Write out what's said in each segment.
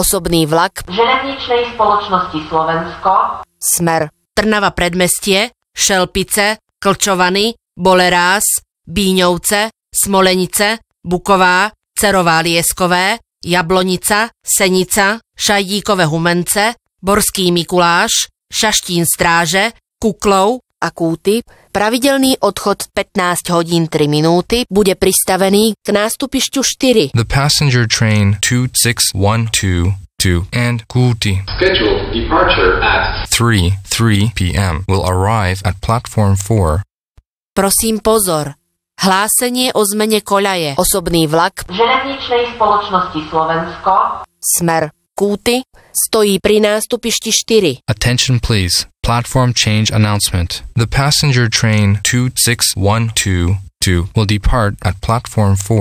osobný vlak železničnej spoločnosti Slovensko, Smer, Trnava predmestie, Šelpice, Klčovany, Boleráz, Bíňovce, Smolenice, Buková, Cerová Lieskové, Jablonica, Senica, Šajdíkové Humence, Borský Mikuláš, Šaštín Stráže, Kuklou, a pravidelný odchod 15 hodín 3 minúty bude pristavený k nástupišťu 4. The passenger train 2612 and Kuti. Scheduled departure at 3 3 p.m. will arrive at platform 4. Prosím pozor. Hlásenie o zmene koľaje. Osobný vlak železničnej spoločnosti Slovensko smer kůty stojí při nástupišti 4. Attention please. Platform change announcement. The passenger train 26122 will depart at platform 4.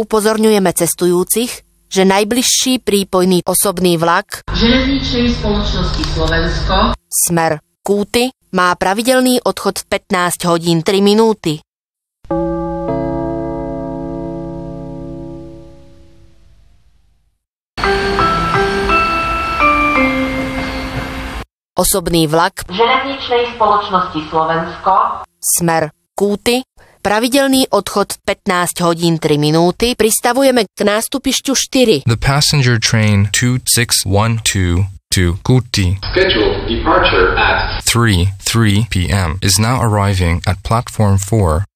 Upozorňujeme cestujících, že nejbližší přípojný osobný vlak železniční společnosti Slovensko smer Kúty má pravidelný odchod v 15 hodin 3 minuty. osobný vlak železničnej spoločnosti Slovensko smer Kúty pravidelný odchod 15 hodín 3 minúty pristavujeme k nástupišťu 4. The passenger train 2612 to Kuti. schedule departure at 3 3 p.m. is now arriving at platform 4.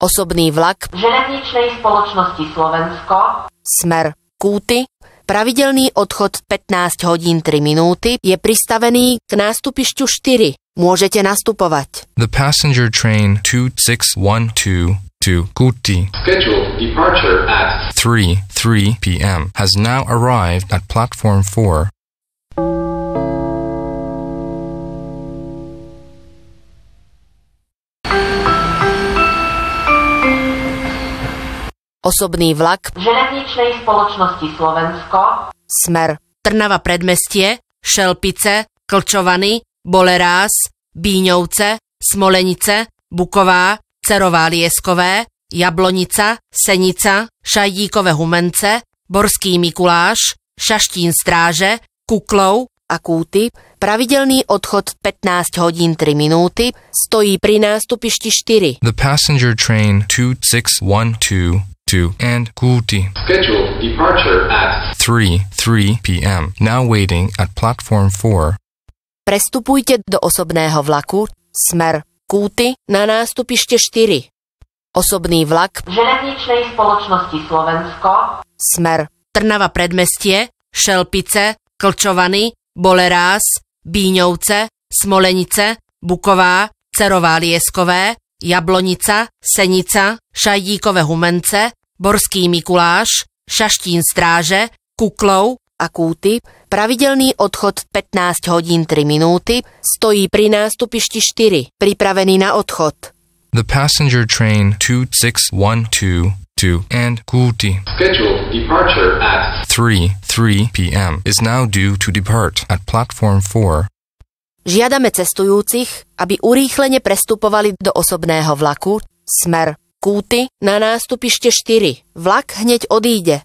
Osobný vlak železničnej spoločnosti Slovensko smer Kúty Pravidelný odchod 15 hodín 3 minúty je pristavený k nástupišťu 4. Můžete nastupovat. The passenger train 2612 to Kuti. Scheduled departure at 3 3 p.m. has now arrived at platform 4 osobný vlak železničnej spoločnosti Slovensko, Smer, Trnava predmestie, Šelpice, Klčovany, Boleráz, Bíňovce, Smolenice, Buková, Cerová Lieskové, Jablonica, Senica, Šajdíkové Humence, Borský Mikuláš, Šaštín Stráže, Kuklov a Kúty, pravidelný odchod 15 hodín 3 minúty, stojí pri nástupišti 4. The passenger train 2612 to and Kuti. Schedule departure at 3, 3 p.m. Now waiting at platform 4. Prestupujte do osobného vlaku smer Kúty na nástupiště 4. Osobný vlak Železničnej spoločnosti Slovensko smer Trnava predmestie, Šelpice, Klčovany, Boleráz, Bíňovce, Smolenice, Buková, Cerová Lieskové, Jablonica, Senica, Šajdíkové Humence, Borský Mikuláš, Šaštín stráže, Kuklou a Kúty, pravidelný odchod 15 hodín 3 minúty, stojí pri nástupišti 4, pripravený na odchod. The passenger train 2612 to and Kuti. Scheduled departure at 3 3 p.m. is now due to depart at platform 4. Žiadame cestujúcich, aby urýchlene prestupovali do osobného vlaku smer Kúty na nástupište 4. Vlak hneď odíde.